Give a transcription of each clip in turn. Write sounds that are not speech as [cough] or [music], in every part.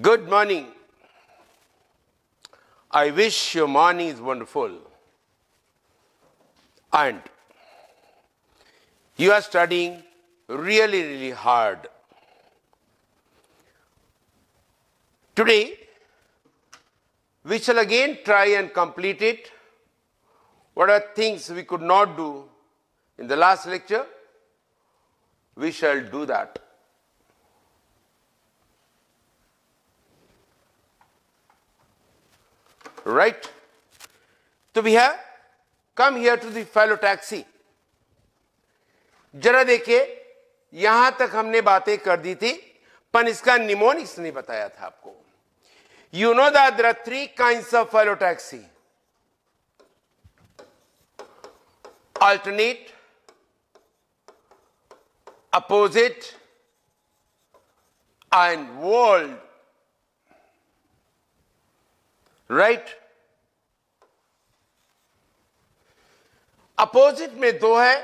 Good morning. I wish your morning is wonderful. And you are studying really, really hard. Today, we shall again try and complete it. What are things we could not do in the last lecture? We shall do that. right? So we have come here to the phylotaxy. जरा देखिए यहां तक हमने बातें कर दी थी पर इसका निमोनिक्स नहीं बताया था आपको you know that there are three kind of phyllotaxy alternate, opposite, and world right opposite में दो है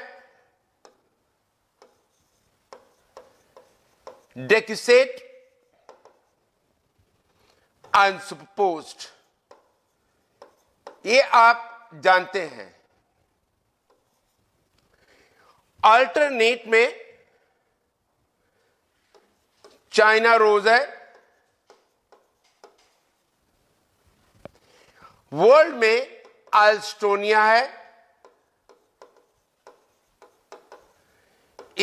डेक्यूसेट अनसुपोस्ट ये आप जानते हैं अल्टरनेट में चाइना रोज है वर्ल्ड में आल्स्टोनिया है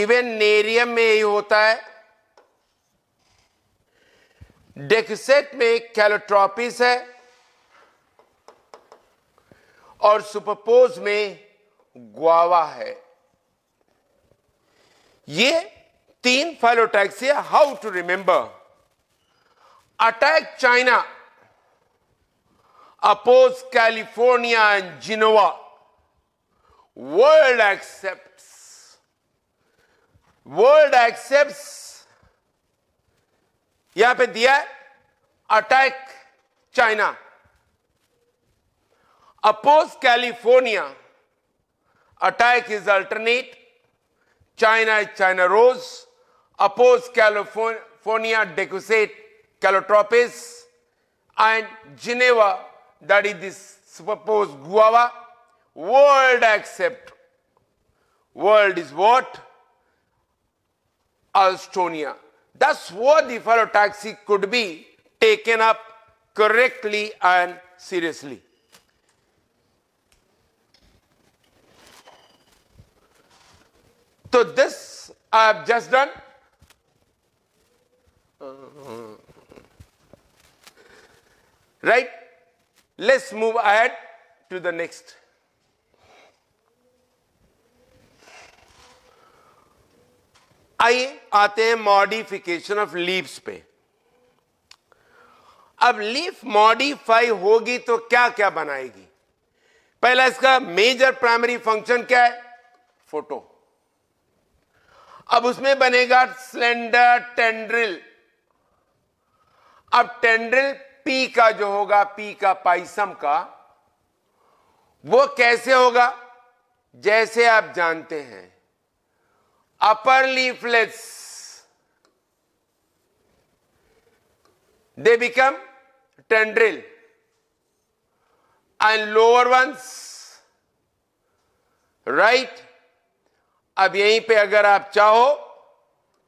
इवन नेरियम में यही होता है डेक्सेट में कैलोट्रॉपिस है और सुपरपोज में ग्वावा है ये तीन phyllotaxia how to remember attack China oppose California and Genoa. World accepts. World accepts. यहां पे दिया attack China oppose California. Attack is alternate. China is China rose. Oppose California, Decusate, Calotropis, and Geneva that is this supposed guava, world accept. World is what? Alstonia. Thus what the ferrotaxy could be taken up correctly and seriously. So this I have just done. Right? Let's move ahead to the next. आइए आते हैं modification of leaves पे अब leaf modify होगी तो क्या क्या बनाएगी पहला इसका मेजर प्राइमरी फंक्शन क्या है फोटो अब उसमें बनेगा स्लेंडर टेंड्रिल अब टेंड्रिल पी का जो होगा पी का पाइसम का वो कैसे होगा जैसे आप जानते हैं upper leaflets they become tendril and lower ones right अब यहीं पे अगर आप चाहो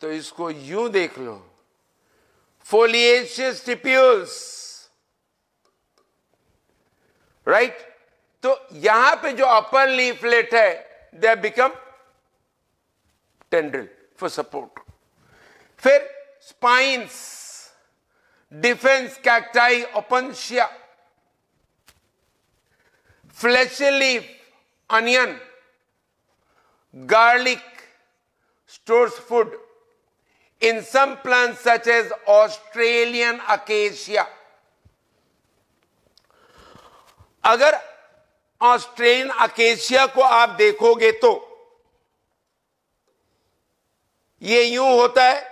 तो इसको यूं देख लो फोलिएशियस टिप्यूल्स राइट तो यहां पे जो अपर लीफलेट है they become tendril for support फिर spines defence cacti opuntia flesh leaf onion garlic stores food in some plants such as Australian acacia अगर ऑस्ट्रेलियन अकेशिया को आप देखोगे तो ये यूं होता है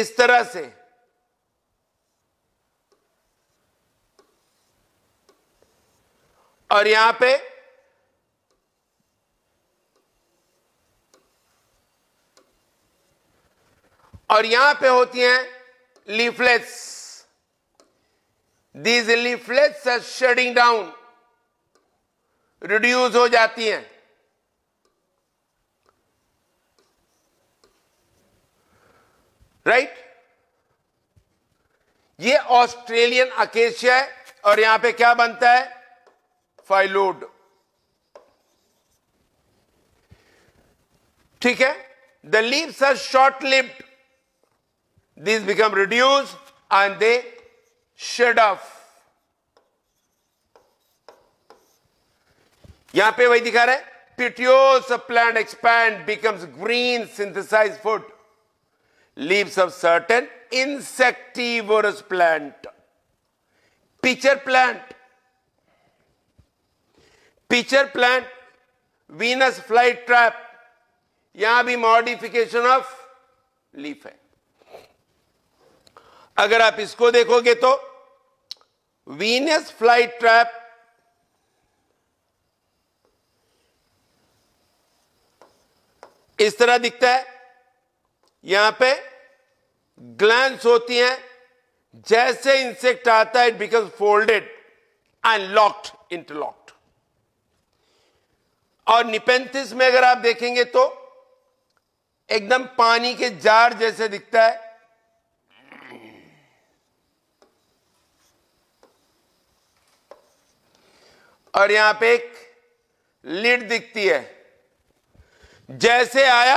इस तरह से और यहां पे और यहां पे होती हैं leaflets these leaflets are shedding down reduce हो जाती हैं राइट right? ये ऑस्ट्रेलियन अकेशिया है और यहां पे क्या बनता है फाइलोड ठीक है the leaves are short lived These become reduced and they shed off. यहां पे वही दिखा रहे पिट्योस plant expand becomes green synthesise food leaves of certain insectivorous plant. Pitcher plant. Pitcher plant, Venus flytrap. यहाँ भी मॉडिफिकेशन ऑफ लीफ है अगर आप इसको देखोगे तो वीनस फ्लाई ट्रैप इस तरह दिखता है यहां पे ग्लैंड होती हैं जैसे इंसेक्ट आता है it becomes folded and locked interlocked और निपेंथिस में अगर आप देखेंगे तो एकदम पानी के जार जैसे दिखता है और यहां पे एक लीड दिखती है जैसे आया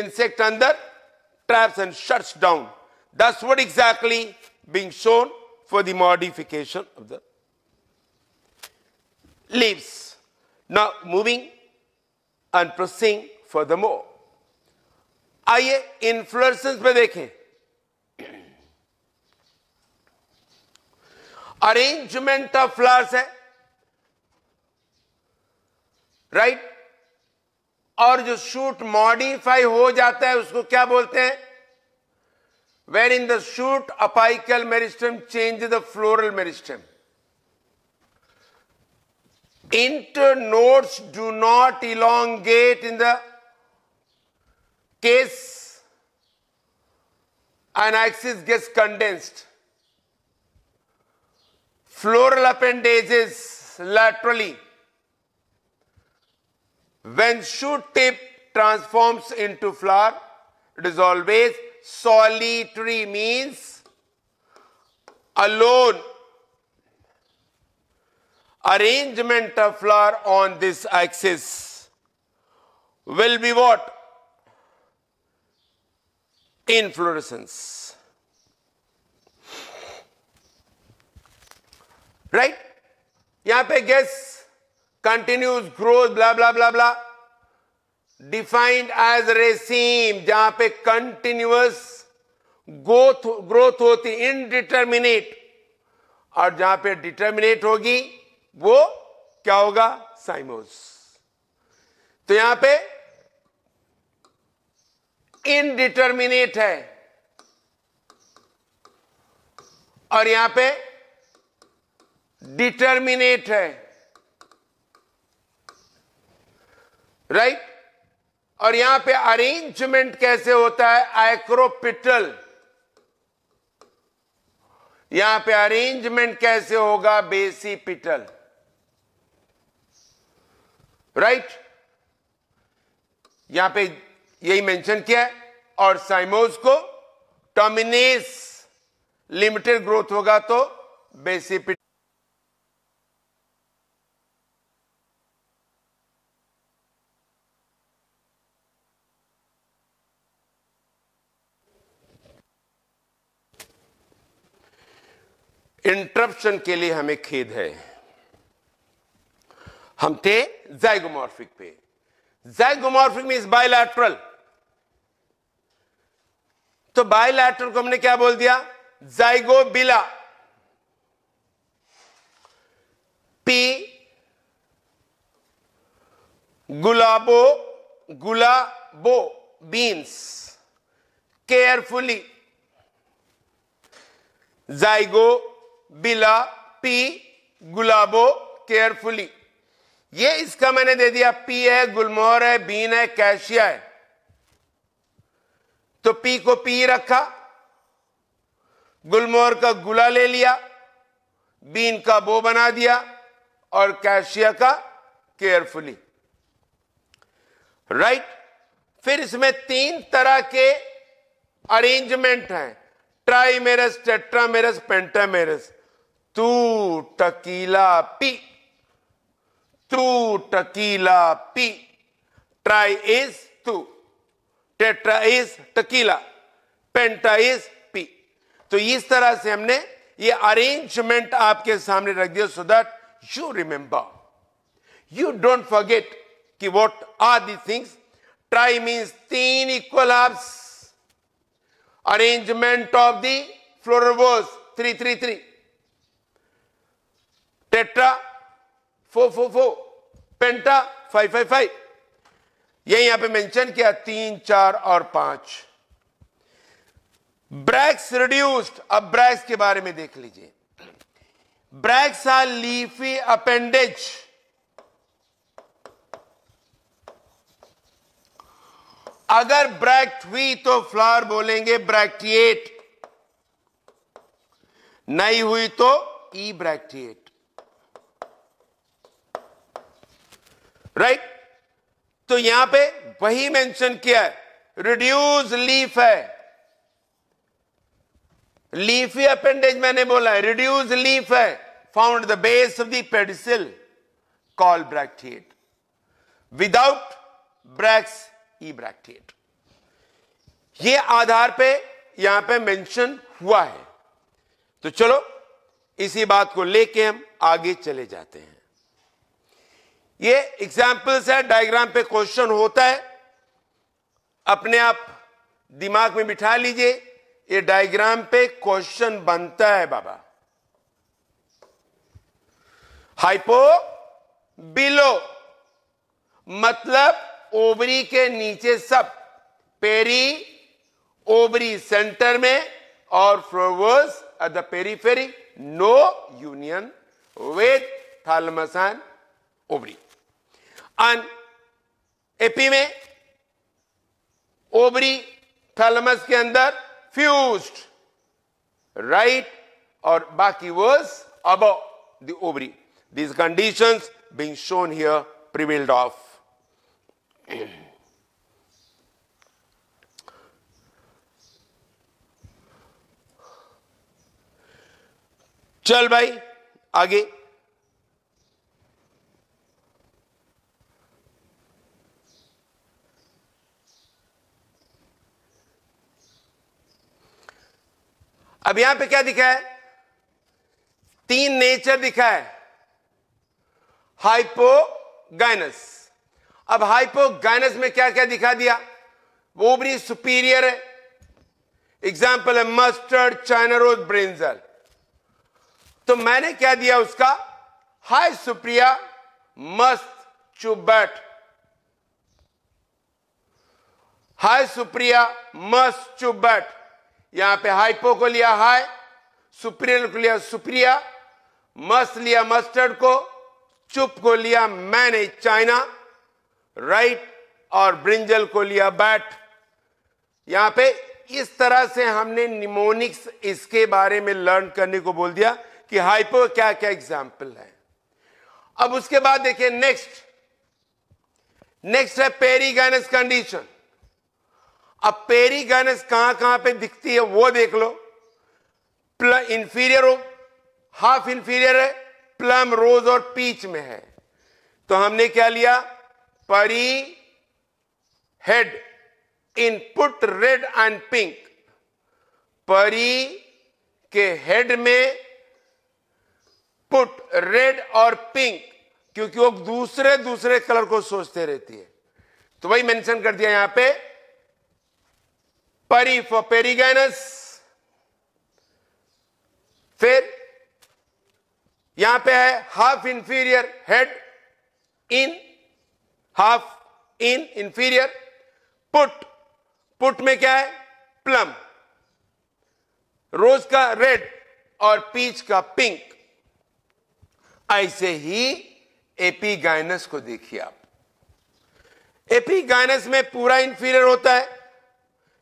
इंसेक्ट अंदर traps and shuts down this would exactly being shown for the modification of the leaves now moving and proceeding for the more आइए इन्फ्लुएंसेस में देखें अरेंजमेंट ऑफ फ्लावर्स है राइट और जो शूट मॉडिफाई हो जाता है उसको क्या बोलते हैं where in the shoot apical meristem change the floral meristem internodes do not elongate in the case an axis gets condensed floral appendages laterally When shoot tip transforms into flower, it is always solitary means alone. Arrangement of flower on this axis will be what? Inflorescence. Right? Yeah, I guess. Continuous growth blah blah blah blah defined as raceme जहां पे continuous growth growth होती indeterminate और जहां पे determinate होगी वो क्या होगा साइमोस तो यहां पे इनडिटर्मिनेट है और यहां पे डिटर्मिनेट है राइट और यहां पे अरेंजमेंट कैसे होता है आइक्रोपिटल यहां पे अरेंजमेंट कैसे होगा बेसी पिटल राइट यहां पे यही मेंशन किया है और साइमोज को टर्मिनेस लिमिटेड ग्रोथ होगा तो बेसी पिटल इंटरप्शन के लिए हमें खेद है हम थे जैगोमॉर्फिक पे जैगोमॉर्फिक मीन्स बायोलैटरल तो बायोलैटरल को हमने क्या बोल दिया बिला पी गुलाबो गुलाबो बीन्स केयरफुली जाइगो बिला पी गुलाबो केयरफुली ये इसका मैंने दे दिया पी है गुलमोहर है बीन है कैशिया है तो पी को पी रखा गुलमोहर का गुला ले लिया बीन का बो बना दिया और कैशिया का केयरफुली राइट फिर इसमें तीन तरह के अरेंजमेंट हैं मेरस पेंटा पेंटामेरस तू टकीला पी तू टकीला पी ट्राई इज तू tetra is tequila penta is पी तो इस तरह से हमने ये अरेंजमेंट आपके सामने रख दिया so that you remember you don't forget कि what are the things tri means तीन equal halves arrangement of the flowers three three three tetra four four four penta five five five ये यहां पे mention किया तीन चार और पांच ब्रैक्स रिड्यूस्ड अब ब्रैक्स के बारे में देख लीजिए ब्रैक्स आर लीफी अपेंडेज अगर ब्रैक्ट हुई तो फ्लावर बोलेंगे ब्रैक्टिएट नहीं हुई तो ई e ब्रैक्टिएट राइट तो यहां पे वही मेंशन किया है रिड्यूस लीफ है लीफी अपेंडेज मैंने बोला है रिड्यूस लीफ है found the base of the pedicel call bracteate without bracts ebracteate ये आधार पे यहां पे मेंशन हुआ है तो चलो इसी बात को लेके हम आगे चले जाते हैं ये एग्जाम्पल्स है डायग्राम पे क्वेश्चन होता है अपने आप दिमाग में बिठा लीजिए ये डायग्राम पे क्वेश्चन बनता है बाबा हाइपो बिलो मतलब ओवरी के नीचे सब पेरी ओवरी सेंटर में और flowers at the periphery, no union with thalamus and and epi में ओबरी थैलमस के अंदर फ्यूज राइट और बाकी वर्स अब the ovary these condition being shown here prevailed of चल भाई आगे अब यहां पे क्या दिखा है तीन नेचर दिखा है हाइपोगाइनस अब हाइपोगाइनस में क्या क्या दिखा दिया वो भी सुपीरियर है एग्जाम्पल है मस्टर्ड चाइना रोज ब्रेंजल तो मैंने क्या दिया उसका हाई सुप्रिया मस्त चुबट हाई सुप्रिया मस्त चुबट यहां पे हाइपो को लिया हाई सुप्रियन को लिया सुप्रिया मस्त लिया मस्टर्ड को चुप को लिया मैंने चाइना राइट और ब्रिंजल को लिया बैट यहां पे इस तरह से हमने निमोनिक्स इसके बारे में लर्न करने को बोल दिया कि हाइपो क्या क्या एग्जाम्पल है अब उसके बाद देखिए नेक्स्ट नेक्स्ट है पेरीगैनस कंडीशन अब पेरी गनस कहां कहां पे दिखती है वो देख लो इंफीरियर हाफ इंफीरियर है प्लम रोज और पीच में है तो हमने क्या लिया परी head input red and pink परी के हेड में पुट रेड और पिंक क्योंकि वो दूसरे दूसरे कलर को सोचते रहती है तो वही मेंशन कर दिया यहां पे परी फॉर पेरिगेनस फिर यहां पे है half inferior head in half in inferior put put में क्या है प्लम रोज का रेड और पीच का पिंक ऐसे ही एपी गायनस को देखिए आप एपी गायनस में पूरा इंफीरियर होता है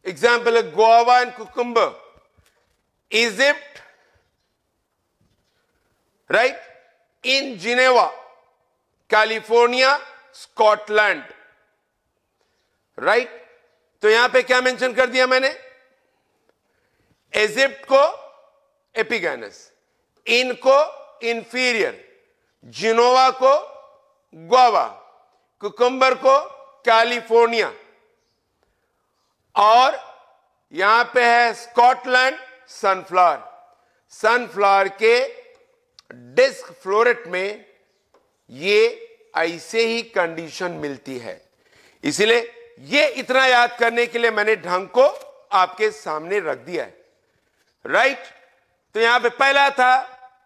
एग्जाम्पल है guava and cucumber Egypt right in Geneva California Scotland right तो यहां पे क्या मेंशन कर दिया मैंने इजिप्ट को एपिगैनस इनको इंफीरियर जिनोवा को गोवा कुकुम्बर को कैलिफोर्निया और यहां पे है स्कॉटलैंड सनफ्लावर सनफ्लावर के डिस्क फ्लोरेट में ये ऐसे ही कंडीशन मिलती है इसलिए ये इतना याद करने के लिए मैंने ढंग को आपके सामने रख दिया है राइट तो यहां पे पहला था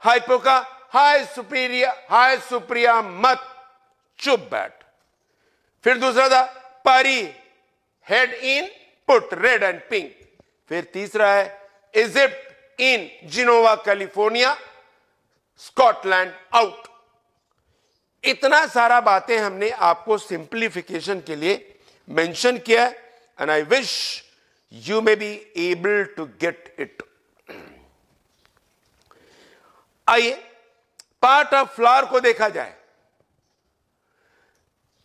हाइपो का हाय सुप्रिया हाय सुप्रिया मत चुप बैठ फिर दूसरा था परी head in put red and pink. फिर तीसरा है Egypt in Geneva California Scotland out इतना सारा बातें हमने आपको सिंप्लीफिकेशन के लिए मेंशन किया and I wish you may be able to get it आइए पार्ट ऑफ फ्लावर को देखा जाए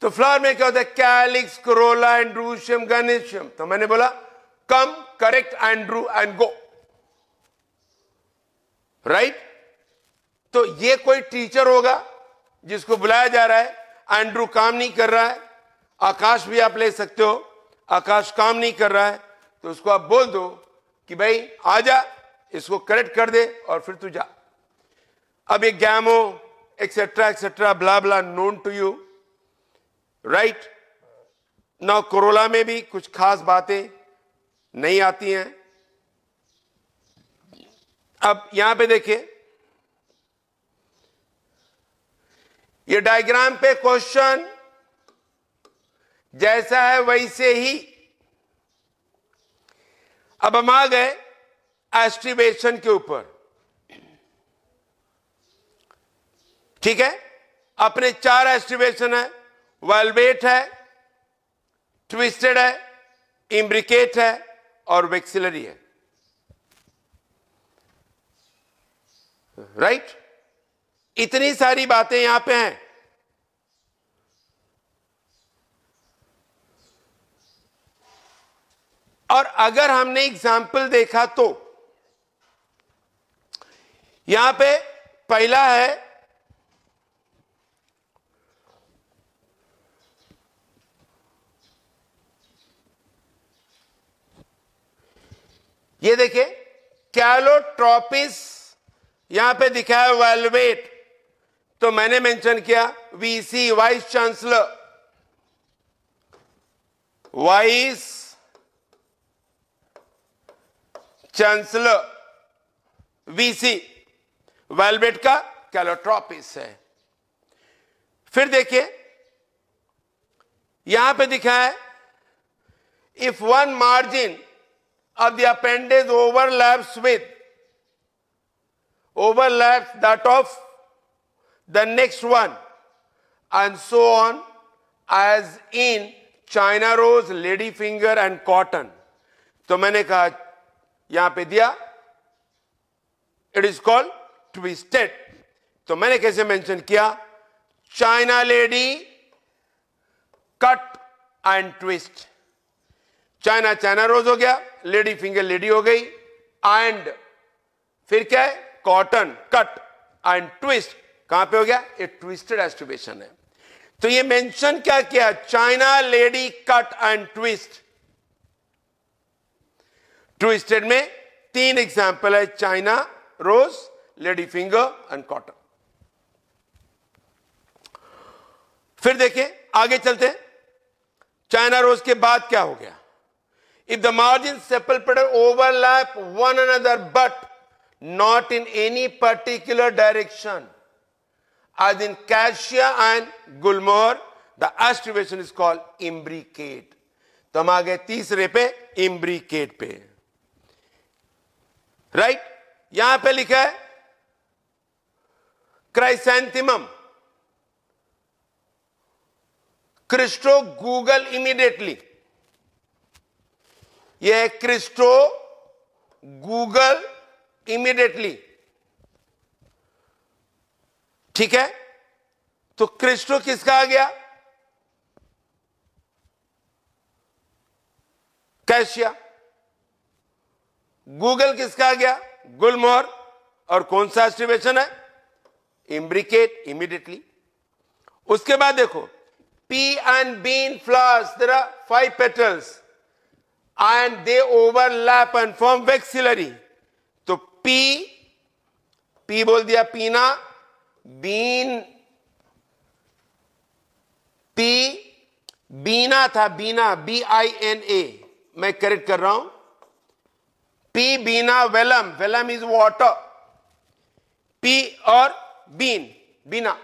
तो फ्लावर में क्या होता है कैलिक्स क्रोला एंड्रूशियम गणेशम तो मैंने बोला come correct Andrew and go right तो ये कोई टीचर होगा जिसको बुलाया जा रहा है एंड्रू काम नहीं कर रहा है आकाश भी आप ले सकते हो आकाश काम नहीं कर रहा है तो उसको आप बोल दो कि भाई आ जा इसको करेक्ट कर दे और फिर तू जा अब ये gamo etcetera etcetera blah blah known to you right ना कोरोला में भी कुछ खास बातें नहीं आती हैं अब यहां पे देखिए ये डायग्राम पे क्वेश्चन जैसा है वैसे ही अब हम आ गए एस्टिवेशन के ऊपर ठीक है अपने चार एस्टिवेशन है वेलवेट है ट्विस्टेड है इम्ब्रिकेट है और वेक्सिलरी है राइट right? इतनी सारी बातें यहां पे हैं और अगर हमने एग्जाम्पल देखा तो यहां पे पहला है ये देखिए कैलोट्रोपिस यहां पे दिखा है वेलवेट तो मैंने मेंशन किया VC vice chancellor vice chancellor VC velvet का कैलोट्रोपिस है फिर देखिए यहां पे दिखा है if one margin of the appendage overlaps with overlaps that of the next one and so on as in china rose lady finger and cotton So maine kaha yahan pe diya it is called twisted to maine kaise mention kiya china lady cut and twist china china rose ho gaya lady finger lady हो गई and फिर क्या है cotton cut and twist कहां पे हो गया ये ट्विस्टेड एस्टिवेशन है तो ये मेंशन क्या किया China lady cut and twist twisted में तीन एग्जाम्पल है China rose lady finger and cotton फिर देखिए आगे चलते हैं चाइना रोज के बाद क्या हो गया If the margin separated overlap one another but not in any particular direction, as in Cassia and Gulmore, the astrivation is called imbricate. to hum aage teesre pe imbricate pe right yahan pe likha hai chrysanthemum crystal google immediately ये crystal Google immediately ठीक है तो Christo किसका आ गया cassia Google किसका आ गया गुलमोहर और कौन सा एस्टिमेशन है इम्ब्रिकेट इमीडिएटली उसके बाद देखो pea and bean flowers there are five petals and they overlap and form vexillary तो पी पी बोल दिया पीना बीन पी बीना था बीना बी आई एन ए मैं करेक्ट कर रहा हूं पी बीना वेलम वेलम इज वॉटर पी और बीन बीना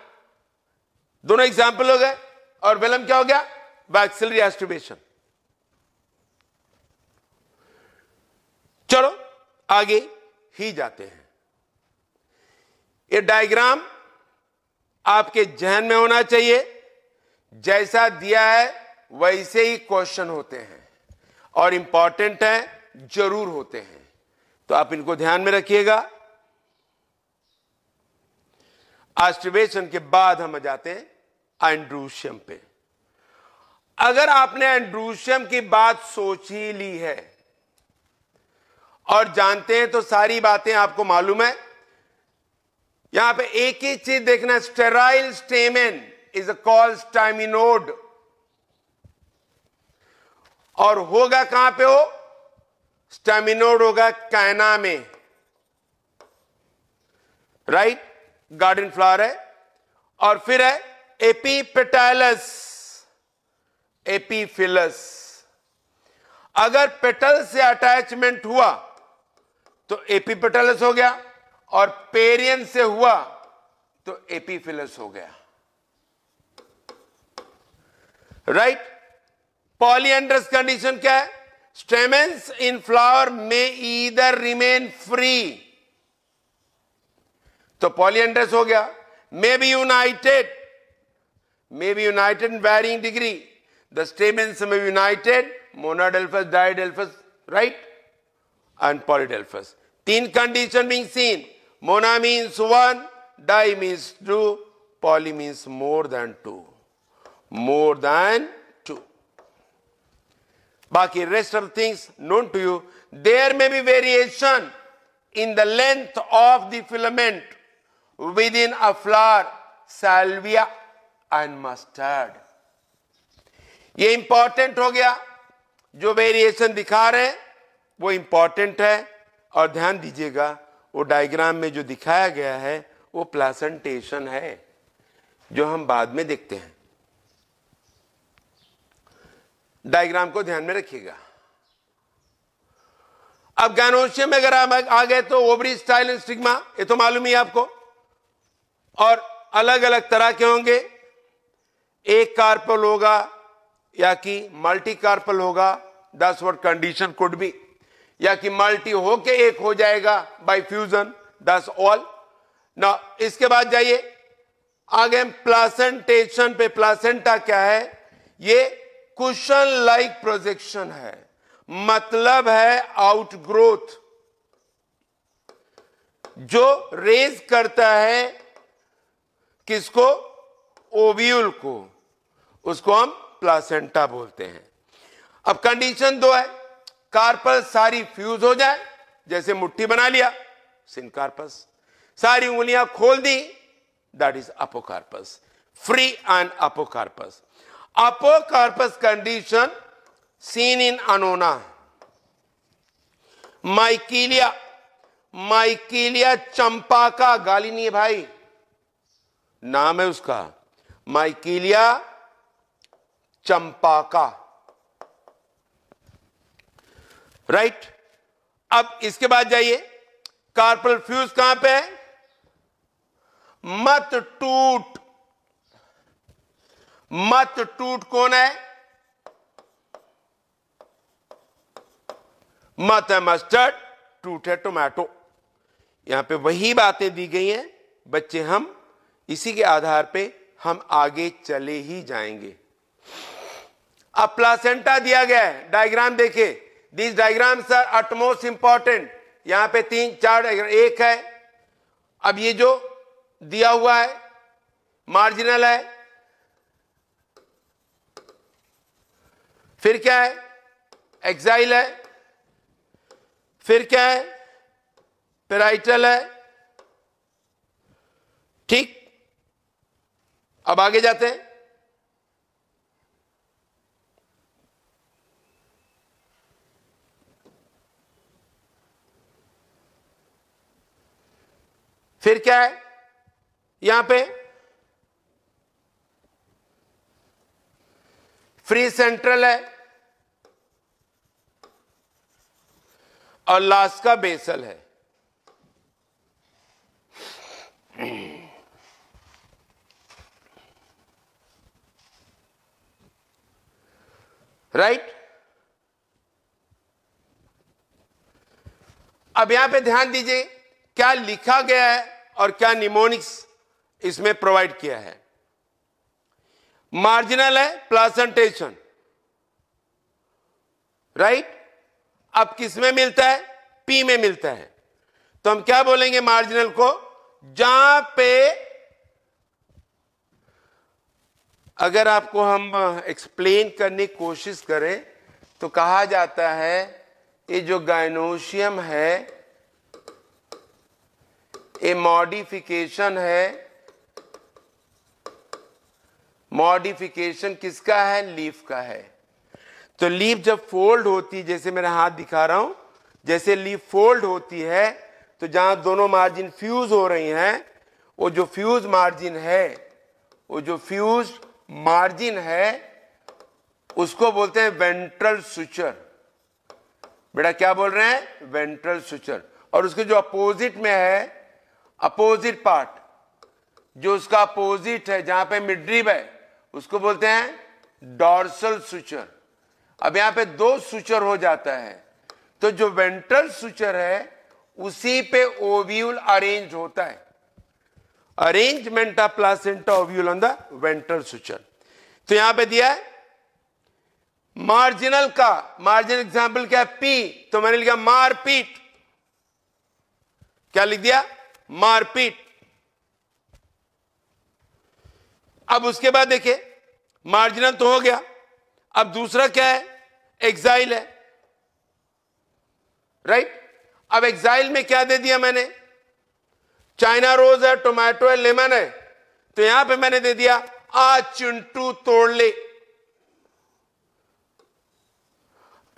दोनों एग्जाम्पल हो गए और वेलम क्या हो गया वैक्सिलरी एस्टिवेशन चलो आगे ही जाते हैं ये डायग्राम आपके जहन में होना चाहिए जैसा दिया है वैसे ही क्वेश्चन होते हैं और इंपॉर्टेंट है जरूर होते हैं तो आप इनको ध्यान में रखिएगा आस्टिवेशन के बाद हम जाते हैं एंड्रूशियम पे अगर आपने एंड्रूशियम की बात सोच ही ली है और जानते हैं तो सारी बातें आपको मालूम है यहां पे एक ही चीज देखना sterile stamen is a call staminode और होगा कहां पे हो स्टेमिनोड होगा कैना में राइट गार्डन फ्लावर है और फिर है एपीपेटालस एपीफिलस अगर पेटल से अटैचमेंट हुआ तो एपीपेटलस हो गया और पेरियन से हुआ तो एपीफिलस हो गया राइट पॉलियंड्रस कंडीशन क्या है स्टेमेंस इन फ्लावर में ईदर रिमेन फ्री तो पॉलियंड्रस हो गया may be united may be united varying degree the stamens में united monadelphous diadelphous right and Polydelphus. Thin condition being seen. Mona means one, di means two, poly means more than two. More than two. Baki rest of things known to you. There may be variation in the length of the filament within a flower, salvia and mustard. ये important हो गया जो variation दिखा रहे हैं वो important है और ध्यान दीजिएगा वो डायग्राम में जो दिखाया गया है वो प्लासेंटेशन है जो हम बाद में देखते हैं डायग्राम को ध्यान में रखिएगा अब गैनोशियम में अगर आप आ गए तो ओवरी स्टाइल एंड स्टिग्मा ये तो मालूम ही आपको और अलग अलग तरह के होंगे एक कार्पल होगा या कि मल्टी कार्पल होगा दस वर्ड कंडीशन कुड भी या कि मल्टी होके एक हो जाएगा बाय फ्यूजन दस ऑल ना इसके बाद जाइए आगे हम प्लासेंटेशन पे प्लासेंटा क्या है ये कुशन लाइक प्रोजेक्शन है मतलब है आउटग्रोथ जो रेज करता है किसको ओव्यूल को उसको हम प्लासेंटा बोलते हैं अब कंडीशन दो है कार्पस सारी फ्यूज हो जाए जैसे मुट्ठी बना लिया कार्पस सारी उंगलियां खोल दी that is apocarpous free apocarpous condition seen in Annona Anona. Mycelia, चंपा का गाली नहीं है भाई नाम है उसका माइकिलिया का राइट right? अब इसके बाद जाइए कार्पल फ्यूज कहां पे है मत टूट मत टूट कौन है मत है मस्टर्ड टूट है टोमेटो यहां पे वही बातें दी गई हैं बच्चे हम इसी के आधार पे हम आगे चले ही जाएंगे अब प्लासेंटा दिया गया है डायग्राम देखिए these diagrams are utmost important यहां पे तीन चार डायग्राम एक है अब ये जो दिया हुआ है मार्जिनल है फिर क्या है एक्साइल है फिर क्या है पेराइटल है ठीक अब आगे जाते हैं फिर क्या है यहां पे फ्री सेंट्रल है और लास्ट का बेसल है राइट अब यहां पे ध्यान दीजिए क्या लिखा गया है और क्या निमोनिक्स इसमें प्रोवाइड किया है मार्जिनल है प्लासेंटेशन राइट अब किस में मिलता है पी में मिलता है तो हम क्या बोलेंगे मार्जिनल को जहां पे अगर आपको हम एक्सप्लेन करने की कोशिश करें तो कहा जाता है ये जो गायनोशियम है ए मॉडिफिकेशन है मॉडिफिकेशन किसका है लीफ का है तो लीफ जब फोल्ड होती है जैसे मेरा हाथ दिखा रहा हूं जैसे लीफ फोल्ड होती है तो जहां दोनों मार्जिन फ्यूज हो रही हैं वो जो फ्यूज मार्जिन है वो जो फ्यूज मार्जिन है उसको बोलते हैं वेंट्रल सुचर बेटा क्या बोल रहे हैं वेंट्रल सुचर और उसके जो अपोजिट में है अपोजिट पार्ट जो उसका अपोजिट है जहां पे मिड्रीब है उसको बोलते हैं डॉर्सल सुचर अब यहां पे दो सुचर हो जाता है तो जो वेंट्रल सुचर है उसी पे ओव्यूल अरेंज होता है arrangement of placenta ovule on the ventral suture तो यहां पे दिया है मार्जिनल का मार्जिनल एग्जाम्पल क्या है पी तो मैंने लिखा मारपीट क्या लिख दिया मारपीट अब उसके बाद देखिए मार्जिनल तो हो गया अब दूसरा क्या है एग्जाइल है राइट अब एग्जाइल में क्या दे दिया मैंने चाइना रोज है टोमेटो है लेमन है तो यहां पे मैंने दे दिया आ चिंटू तोड़ ले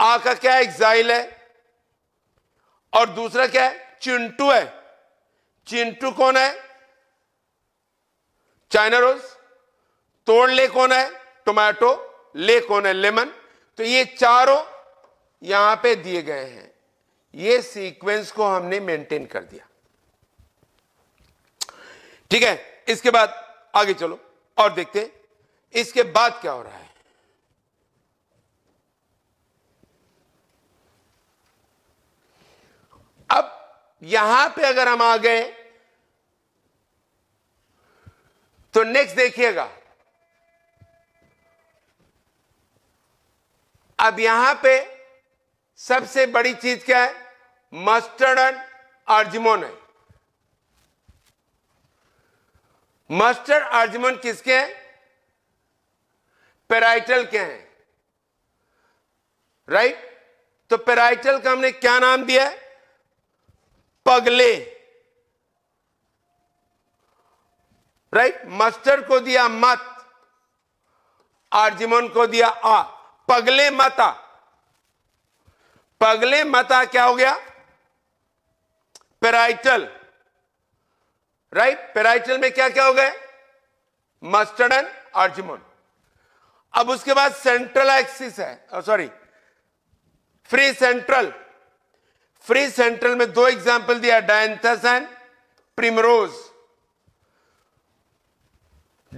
आ का क्या एग्जाइल है और दूसरा क्या है चिंटू है चिंटू कौन है चाइना रोज तोड़ ले कौन है टोमेटो ले कौन है लेमन तो ये चारों यहां पे दिए गए हैं ये सीक्वेंस को हमने मेंटेन कर दिया ठीक है इसके बाद आगे चलो और देखते इसके बाद क्या हो रहा है यहां पे अगर हम आ गए तो नेक्स्ट देखिएगा अब यहां पे सबसे बड़ी चीज क्या है मस्टर्ड एंड अर्जमोन है मस्टर्ड अर्जमोन किसके हैं पेराइटल के हैं राइट तो पेराइटल का हमने क्या नाम दिया है पगले राइट मास्टर को दिया मत आर्जिमन को दिया आ पगले माता पगले माता क्या हो गया पेराइटल राइट पेराइटल में क्या क्या हो गए मस्टर्ड एंड आर्जिमोन अब उसके बाद सेंट्रल एक्सिस है sorry free central free central में दो एग्जाम्पल दिया dianthus and primrose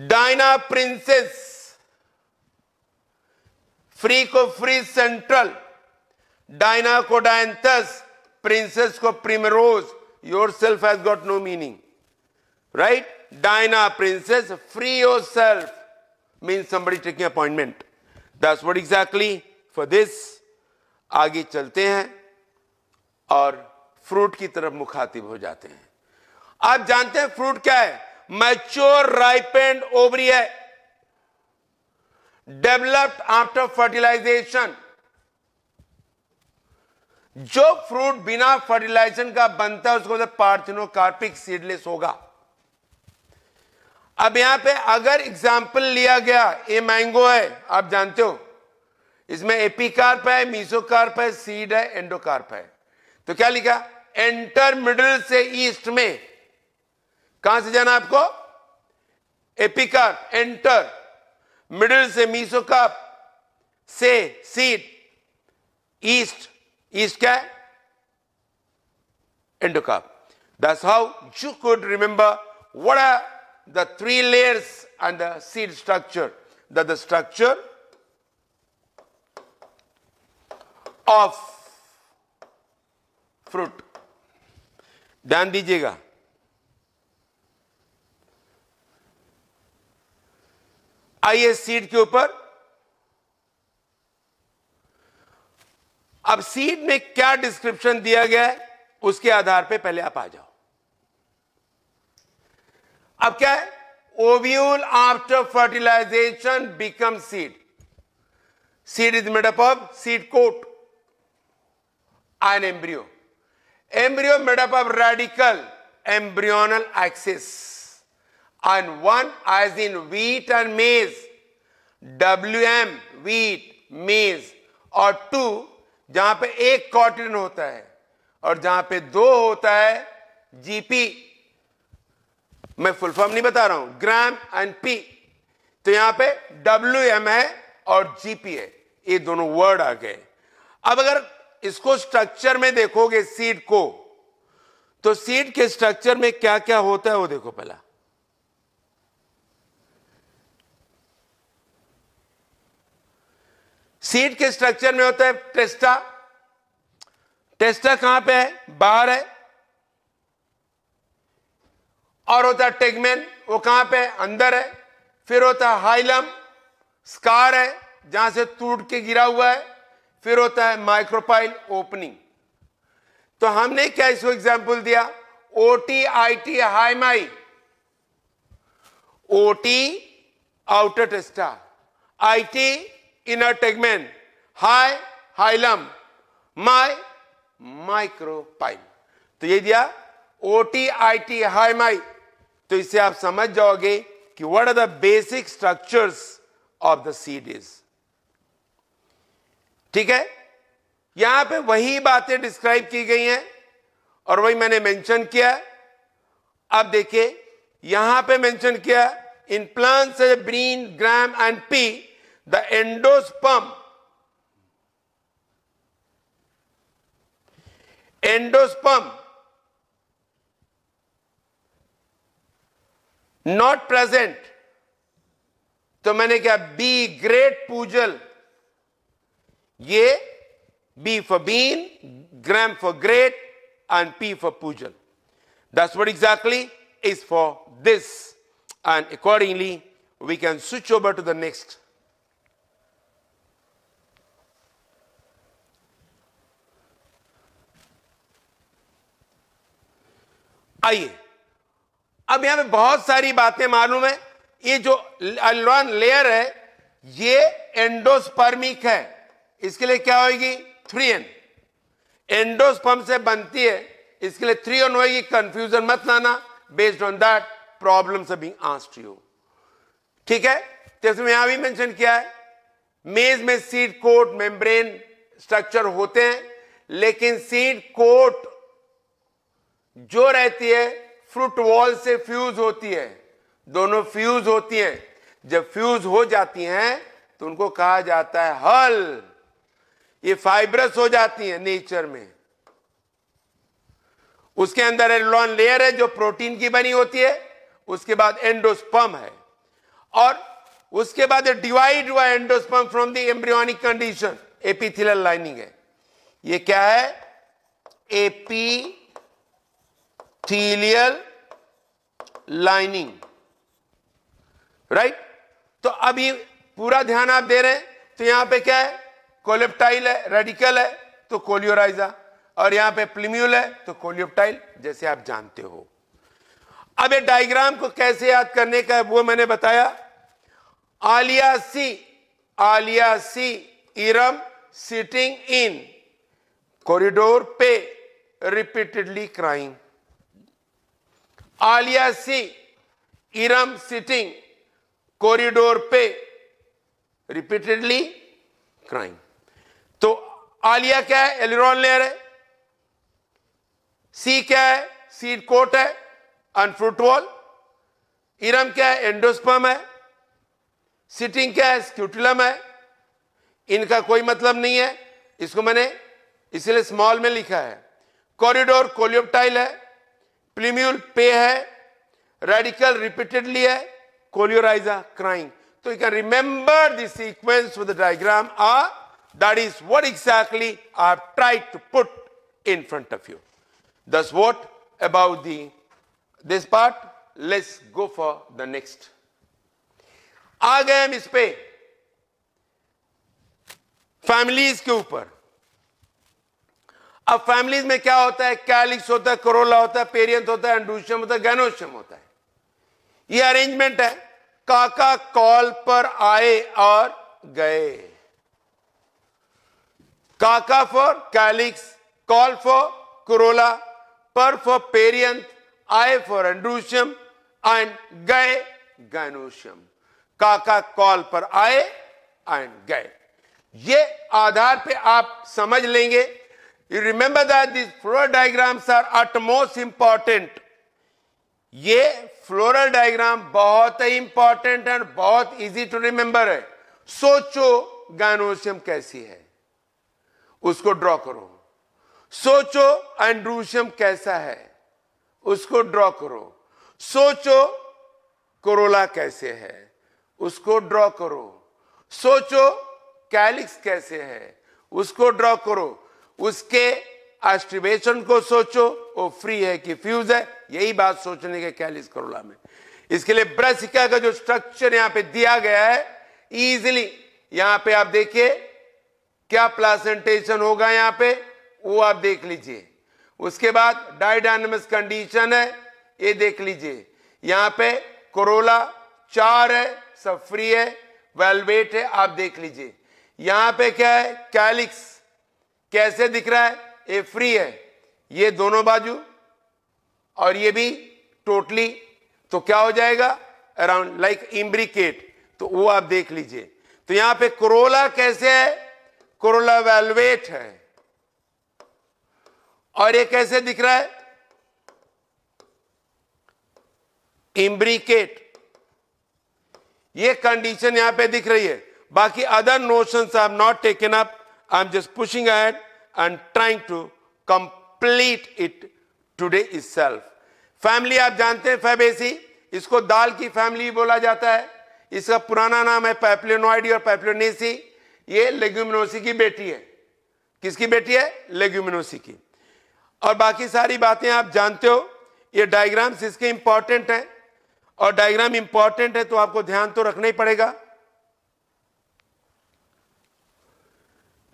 Diana princess free को फ्री सेंट्रल डायना को डायंथस प्रिंसेस को primrose yourself has got no meaning right Diana princess free yourself mean somebody taking appointment that's what exactly for this आगे चलते हैं और fruit की तरफ मुखातिब हो जाते हैं आप जानते हैं फ्रूट क्या है मैच्योर राइपेंड ओवरी है डेवलप्ड आफ्टर फर्टिलाइजेशन जो फ्रूट बिना फर्टिलाइजेशन का बनता है उसको पार्थिनोकार्पिक सीडलेस होगा अब यहां पे अगर एग्जाम्पल लिया गया ये मैंगो है आप जानते हो इसमें एपिकार्प है मीसोकार्प है सीड है एंडोकार्प है तो क्या लिखा एंटर मिडिल से ईस्ट में कहां से जाना आपको एपिकार एंटर मिडिल से मीसो कप से सीट ईस्ट ईस्ट क्या है endocarp this how you could remember what the three layers and the seat structure the structure of fruit ध्यान दीजिएगा आइए सीड के ऊपर अब सीड में क्या डिस्क्रिप्शन दिया गया है उसके आधार पे पहले आप आ जाओ अब क्या है ovule after fertilization become seed seed is made up of seed coat an embryo Embryo made up of radical embryonal axis and one as in wheat and maize. WM wheat, maize और टू जहां पे एक कॉटन होता है और जहां पे दो होता है जीपी मैं फुल फॉर्म नहीं बता रहा हूं ग्राम एंड पी तो यहां पे डब्ल्यू एम है और जीपी है ये दोनों वर्ड आ गए अब अगर इसको स्ट्रक्चर में देखोगे सीड को तो सीड के स्ट्रक्चर में क्या क्या होता है वो देखो पहला सीड के स्ट्रक्चर में होता है टेस्टा टेस्टा कहां पे है बाहर है और होता है टेगमेन वो कहां पे है अंदर है फिर होता है हाइलम स्कार है जहां से टूट के गिरा हुआ है फिर होता है माइक्रोपाइल ओपनिंग तो हमने क्या इसको एग्जाम्पल दिया ओ टी आई टी हाईमाई O T outer testa I T inner tegmen हाई हाइलम माई माइक्रोपाइल तो ये दिया ओ टी आई टी हाईमाई तो इससे आप समझ जाओगे कि what are the basic structures of the seeds ठीक है यहां पे वही बातें डिस्क्राइब की गई हैं और वही मैंने मेंशन किया अब देखिए यहां पे मेंशन किया in plants bean gram and pea the endosperm endosperm not present तो मैंने क्या बी ग्रेट पूजल ये B for bean gram for great and P for puzzle this word exactly is for this and accordingly we can switch over to the next आइए अब यहां पे बहुत सारी बातें मालूम है ये जो अल्वान लेयर है ये एंडोस्पर्मिक है इसके लिए क्या होगी थ्री एन एंडोस्पर्म से बनती है इसके लिए थ्री एन होगी कंफ्यूजन मत लाना बेस्ड ऑन दैट प्रॉब्लम ठीक है तो इसमें यहां भी मेंशन किया है मेज में सीड कोट मेम्ब्रेन स्ट्रक्चर होते हैं लेकिन सीड कोट जो रहती है फ्रूट वॉल से फ्यूज होती है दोनों फ्यूज होती हैं जब फ्यूज हो जाती हैं तो उनको कहा जाता है हल ये फाइब्रस हो जाती है नेचर में उसके अंदर एलोन लेयर है जो प्रोटीन की बनी होती है उसके बाद एंडोस्पम है और उसके बाद डिवाइड हुआ endosperm from the embryonic condition epithelial lining है ये क्या है थीलियल लाइनिंग राइट तो अब ये पूरा ध्यान आप दे रहे हैं तो यहां पे क्या है कोलेप्टाइल है रेडिकल है तो कोलियोराइजा और यहां पे प्लिम्यूल है तो कोलियोप्टाइल जैसे आप जानते हो अब ये डायग्राम को कैसे याद करने का है वो मैंने बताया Aliya see Aliya see Iram sitting in corridor पे repeatedly crying Aliya see Iram sitting corridor पे रिपीटेडली क्राइंग तो आलिया क्या है एलिरोन लेयर है सी क्या है सीड कोट है अनफ्रूट वॉल इरम क्या है एंडोस्पर्म है सिटिंग क्या है स्क्यूटुलम है इनका कोई मतलब नहीं है इसको मैंने इसलिए स्मॉल में लिखा है कॉरिडोर कोलियोप्टाइल है प्लीम्यूल पे है रेडिकल रिपीटेडली है कोलियोराइजा क्राइंग तो you can remember this sequence with the diagram uh That is what exactly I have tried to put in front of you. Thus what about the this part? Let's go for the next. aa गए हम इस पे families के ऊपर अब families में क्या होता है कैलिक्स होता है करोला होता है पेरियंत होता है एंडूशियम होता है गैनोशियम होता है ये अरेंजमेंट है काका कॉल पर आए और गए काका for calyx call for corolla पर फॉर पेरियंथ आय फॉर एंड्रूशियम एंड गए गैनोशियम काका कॉल पर आए एंड गए ये आधार पे आप समझ लेंगे you remember that this floor diagrams are utmost important ये फ्लोरल डायग्राम बहुत ही इंपॉर्टेंट एंड बहुत इजी टू रिमेंबर है सोचो गायनोशियम कैसी है उसको ड्रॉ करो सोचो एंड्रूशियम कैसा है उसको ड्रॉ करो सोचो कोरोला कैसे है उसको ड्रॉ करो सोचो कैलिक्स कैसे है उसको ड्रॉ करो उसके एस्टिवेशन को सोचो वो फ्री है कि फ्यूज है यही बात सोचने के कैलिस करोला में इसके लिए ब्रसिका का जो स्ट्रक्चर यहां पे दिया गया है इजिली यहां पे आप देखिए क्या प्लासेंटेशन होगा यहां पे वो आप देख लीजिए उसके बाद डायडानमस कंडीशन है ये देख लीजिए यहां पे कोरोला चार है सब फ्री है वेलवेट है आप देख लीजिए यहां पे क्या है कैलिक्स कैसे दिख रहा है ये फ्री है ये दोनों बाजू और ये भी टोटली तो क्या हो जाएगा अराउंड लाइक इम्ब्रिकेट तो वो आप देख लीजिए तो यहां पे कोरोला कैसे है कोरोला वेलवेट है और ये कैसे दिख रहा है इम्ब्रिकेट ये कंडीशन यहां पे दिख रही है बाकी other notion I am not taken up I am just pushing ahead and trying to complete it today is self family आप जानते हैं फैबेसी इसको दाल की फैमिली बोला जाता है इसका पुराना नाम है पैप्लोनॉइडी और पैप्लोनेसी ये लेग्यूमिनोसी की बेटी है किसकी बेटी है लेग्यूमिनोसी की और बाकी सारी बातें आप जानते हो ये डायग्राम्स इसके इंपॉर्टेंट हैं और डायग्राम इंपॉर्टेंट है तो आपको ध्यान तो रखना ही पड़ेगा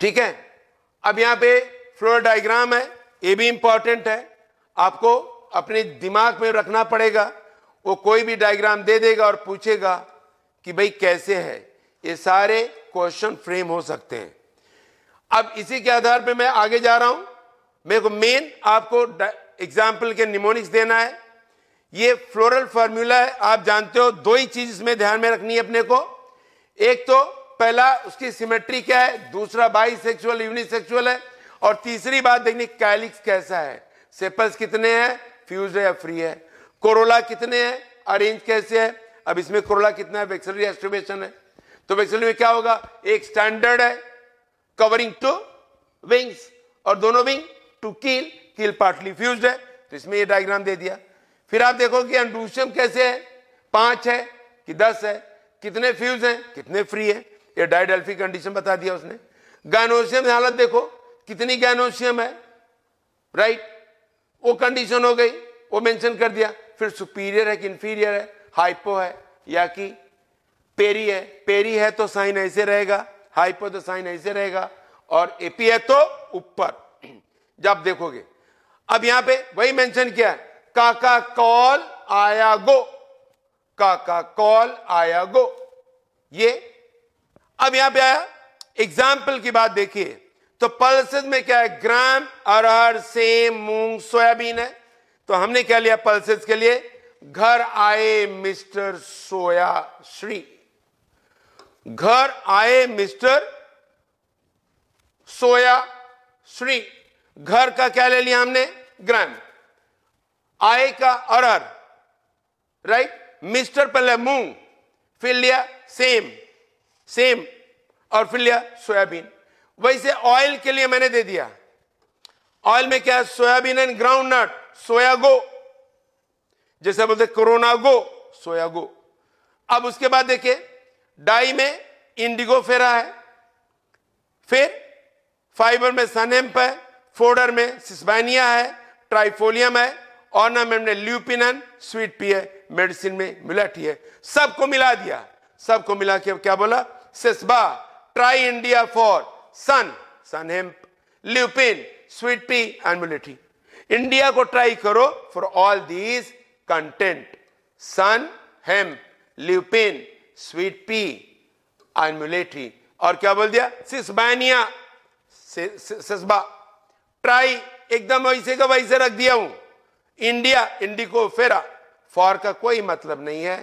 ठीक है अब यहां पे फ्लोर डायग्राम है ये भी इंपॉर्टेंट है आपको अपने दिमाग में रखना पड़ेगा वो कोई भी डायग्राम दे देगा और पूछेगा कि भाई कैसे है ये सारे क्वेश्चन फ्रेम हो सकते हैं अब इसी के आधार पे मैं आगे जा रहा हूं मेरे को मेन आपको एग्जाम्पल के निमोनिक्स देना है ये फ्लोरल फॉर्मूला है आप जानते हो दो ही चीज इसमें ध्यान में रखनी है अपने को एक तो पहला उसकी सिमेट्री क्या है दूसरा बाई सेक्सुअल यूनिसेक्सुअल है और तीसरी बात देखनी कैलिक्स कैसा है सेपल्स कितने हैं फ्यूज है या फ्री है कोरोला कितने हैं अरेंज कैसे है अब इसमें कोरोला कितना है वेक्सलरी एस्टिमेशन है तो वेक्सिल में क्या होगा एक स्टैंडर्ड है कवरिंग टू विंग्स और दोनों विंग टू कील कील पार्टली फ्यूज है तो इसमें ये डायग्राम दे दिया फिर आप देखो कि अंडूशियम कैसे है पांच है कि दस है कितने फ्यूज हैं कितने फ्री है ये डायडेल्फी कंडीशन बता दिया उसने गैनोशियम हालत देखो कितनी गैनोशियम है राइट वो कंडीशन हो गई वो मेंशन कर दिया फिर सुपीरियर है कि इन्फीरियर है हाइपो है या कि पेरी है पेरी है तो साइन ऐसे रहेगा हाइपो तो साइन ऐसे रहेगा और एपी है तो ऊपर जब देखोगे अब यहां पे वही मेंशन किया है काका कॉल आया गो काका कॉल आया गो ये अब यहां पे आया एग्जाम्पल की बात देखिए तो पल्सेस में क्या है ग्राम अरहर सेम मूंग सोयाबीन है तो हमने क्या लिया पल्सेस के लिए घर आए मिस्टर सोया श्री घर आए मिस्टर सोया श्री घर का क्या ले लिया हमने ग्राम आय का अरर राइट मिस्टर पहले मूंग फिर लिया सेम सेम और फिर लिया सोयाबीन वैसे ऑयल के लिए मैंने दे दिया ऑयल में क्या है soybean and groundnut soya go जैसे बोलते कोरोना गो सोया गो अब उसके बाद देखिए डाई में इंडिगो फेरा है फिर फाइबर में सनेम्प है फोडर में सिस्बानिया है ट्राइफोलियम है ऑर्नामेंट में ल्यूपिन स्वीट पी है मेडिसिन में मिलाठी है सबको मिला दिया सबको मिला के क्या बोला सिस्बा try India for sun sunhemp lupin sweet pea and मिलेठी इंडिया को ट्राई करो for all these content sunhemp lupin sweet pea मिलेट्री और क्या बोल दिया सिस्बानिया सिस्बा ट्राई एकदम वैसे का वैसे रख दिया हूं इंडिया इंडिको फेरा फॉर का कोई मतलब नहीं है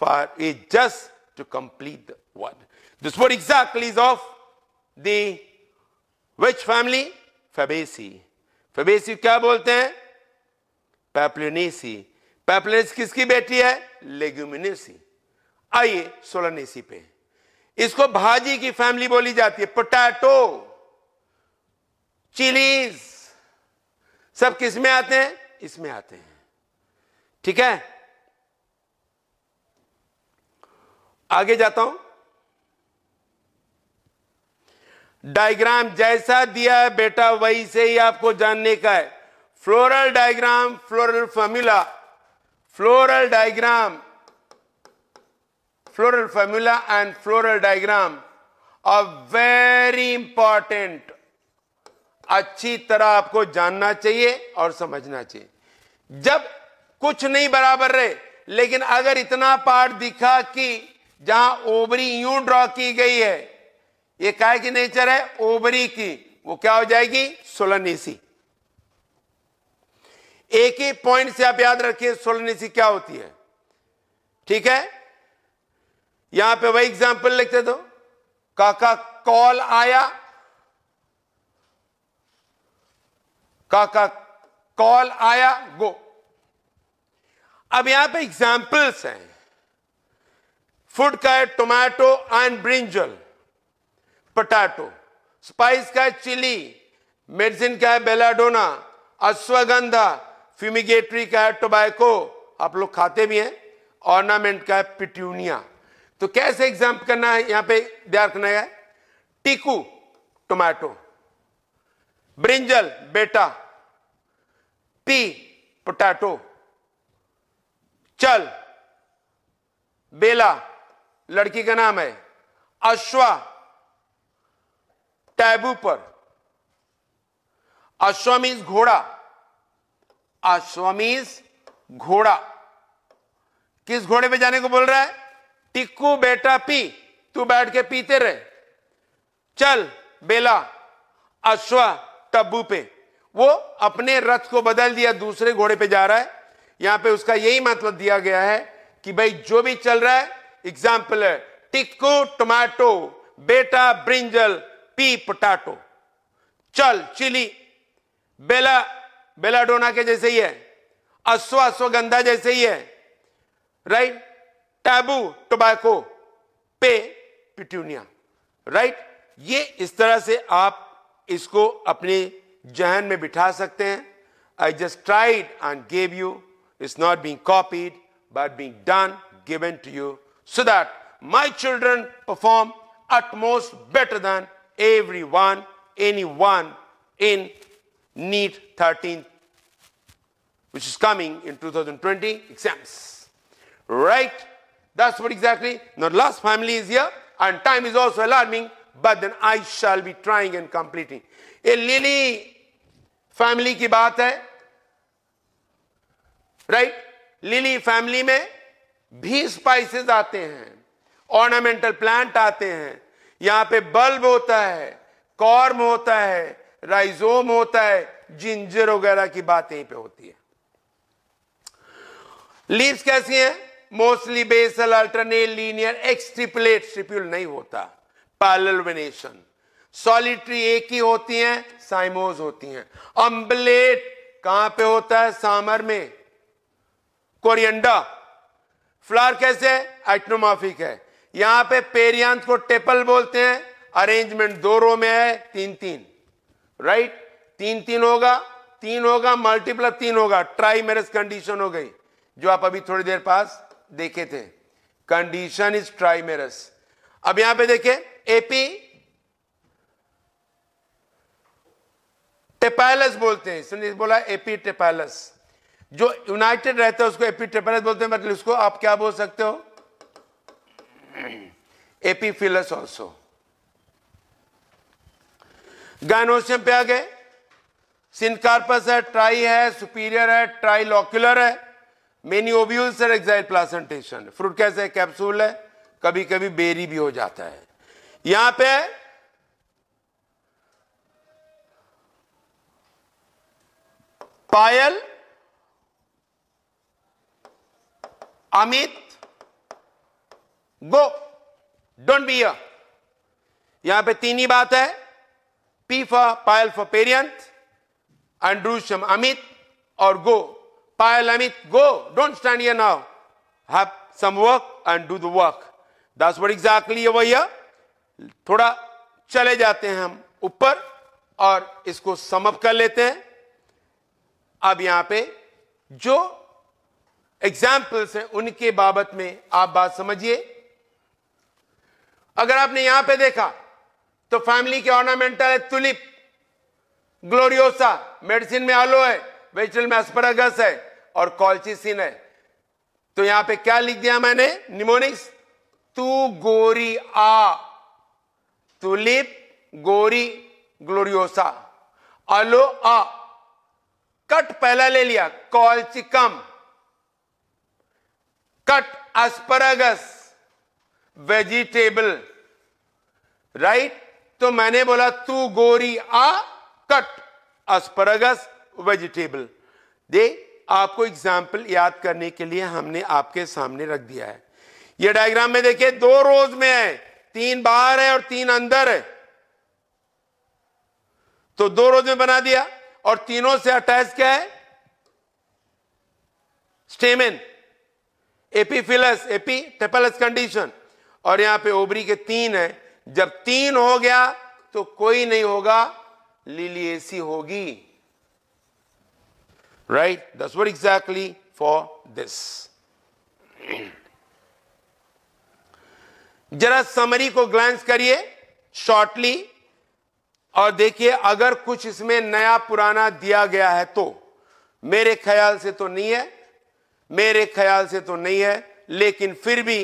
for is just to complete the word this word exactly is of the which family Fabaceae Fabaceae क्या बोलते हैं पैप्लिनेसी पैप्लिनेस किसकी बेटी है लेग्यूमिनेसी आइए सोलनेसी पे इसको भाजी की फैमिली बोली जाती है पोटैटो चिलीज सब किस में आते हैं इसमें आते हैं ठीक है आगे जाता हूं डायग्राम जैसा दिया है बेटा वही से ही आपको जानने का है floral diagram floral formula floral diagram floral formula and floral diagram are very important. अच्छी तरह आपको जानना चाहिए और समझना चाहिए जब कुछ नहीं बराबर रहे लेकिन अगर इतना पार्ट दिखा कि जहां ओबरी यू ड्रॉ की गई है ये काय की नेचर है ओबरी की वो क्या हो जाएगी सोलनीसी एक ही पॉइंट से आप याद रखिए सोलनीसी क्या होती है ठीक है यहां पे वही एग्जाम्पल लिखते दो काका कॉल आया काका कॉल आया गो अब यहां पे एग्जाम्पल्स हैं फूड का है tomato and brinjal potato spice का है चिली मेडिसिन का है बेलाडोना अश्वगंधा फ्यूमिगेटरी का है टोबैको आप लोग खाते भी हैं ऑर्नामेंट का है पिट्यूनिया तो कैसे एग्जाम करना है यहां पे ध्यान रखना है टीकू टोमैटो ब्रिंजल बेटा पी पोटैटो चल बेला लड़की का नाम है अश्वा टैबू पर अश्वा मीन्स घोड़ा अश्वा मीन्स घोड़ा किस घोड़े पे जाने को बोल रहा है टिक्कू बेटा पी तू बैठ के पीते रहे चल बेला अश्वा टब्बू पे वो अपने रथ को बदल दिया दूसरे घोड़े पे जा रहा है यहां पे उसका यही मतलब दिया गया है कि भाई जो भी चल रहा है एग्जाम्पल है टिक्कू टमाटो बेटा ब्रिंजल पी पोटाटो चल चिली बेला बेलाडोना के जैसे ही है अश्व अश्वगंधा जैसे ही है राइट टैबू टोबैको पे पिटूनिया राइट ये इस तरह से आप इसको अपने जहन में बिठा सकते हैं I just tried and gave you it's not being copied but being done given to you so that my children perform most better than everyone, anyone in NEET 13, which is coming in 2020 exams. Right? That's what exactly. Now, last family is here, and time is also alarming, but then I shall be trying and completing. A lily family ki baat hai, right? Lily family mein bhi spices aate hain. Ornamental plant आते हैं यहां पे bulb होता है corm होता है rhizome होता है जिंजर वगैरह की बात यहीं पे होती है लीव्स कैसी हैं mostly basal alternate linear exstipulate ट्रिप्यूल नहीं होता पैरेलवेनेशन सॉलिट्री एक ही होती हैं साइमोज होती हैं अम्बलेट कहां पे होता है सामर में कोरियंडा फ्लावर कैसे है एटनोमाफिक है यहां पे पेरियांत को टेपल बोलते हैं अरेंजमेंट दो रो में है तीन तीन राइट तीन तीन होगा तीन होगा मल्टीप्लस तीन होगा ट्राई मेरिज कंडीशन हो गई जो आप अभी थोड़ी देर पास देखे थे कंडीशन इज ट्राइमेरस अब यहां पे देखे एपी टेपैलस बोलते हैं इसने बोला एपी टेपैलस जो यूनाइटेड रहता है उसको एपी टेपैलस बोलते हैं मतलब उसको आप क्या बोल सकते हो एपी फिलस ऑल्सो गायनोशियम पे आ गए सिनकार्पस है ट्राई है सुपीरियर है ट्राई लॉक्यूलर है many ovules and axile placentation fruit कैसे कैप्सूल है कभी कभी बेरी भी हो जाता है यहां पे Payal Amit go don't be यहां पे तीन ही बात है P for Payal for perianth androecium Amit और go Payal Amit, go. Don't stand here now. Have some work and do the work. That's what exactly है भैया थोड़ा चले जाते हैं हम ऊपर और इसको समअप कर लेते हैं अब यहां पे जो एग्जाम्पल्स हैं उनके बाबत में आप बात समझिए अगर आपने यहां पे देखा तो फैमिली के ऑर्नामेंटल है तुलिप ग्लोरियोसा मेडिसिन में आलो है वेजिटल में एस्परागस है और कॉल्चिसिन है तो यहां पे क्या लिख दिया मैंने निमोनिक्स तू गोरी आ तुलिप गोरी ग्लोरियोसा अलो आ कट पहला ले लिया colchicum cut asparagus vegetable right तो मैंने बोला तू गोरी आ कट एस्परागस वेजिटेबल दे आपको एग्जाम्पल याद करने के लिए हमने आपके सामने रख दिया है ये डायग्राम में देखिए दो रोज में है तीन बाहर है और तीन अंदर है तो दो रोज में बना दिया और तीनों से अटैच क्या है stamen epiphyllous epitepalous condition और यहां पे ओबरी के तीन है जब तीन हो गया तो कोई नहीं होगा लिलिएसी होगी right? That's what exactly for this. [clears throat] जरा समरी को ग्लांस करिए शॉर्टली और देखिए अगर कुछ इसमें नया पुराना दिया गया है तो मेरे ख्याल से तो नहीं है मेरे ख्याल से तो नहीं है लेकिन फिर भी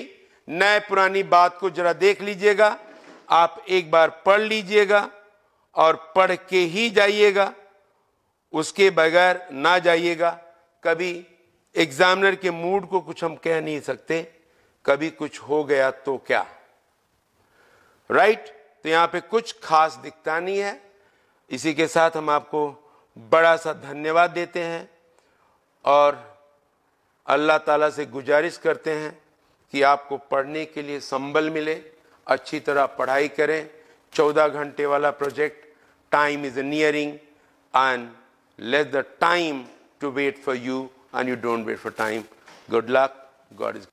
नए पुरानी बात को जरा देख लीजिएगा आप एक बार पढ़ लीजिएगा और पढ़ के ही जाइएगा उसके बगैर ना जाइएगा कभी एग्जामिनर के मूड को कुछ हम कह नहीं सकते कभी कुछ हो गया तो क्या राइट right? तो यहाँ पे कुछ खास दिखता नहीं है इसी के साथ हम आपको बड़ा सा धन्यवाद देते हैं और अल्लाह ताला से गुजारिश करते हैं कि आपको पढ़ने के लिए संबल मिले अच्छी तरह पढ़ाई करें चौदह घंटे वाला project time is nearing and let the time to wait for you and you don't wait for time. Good luck. God is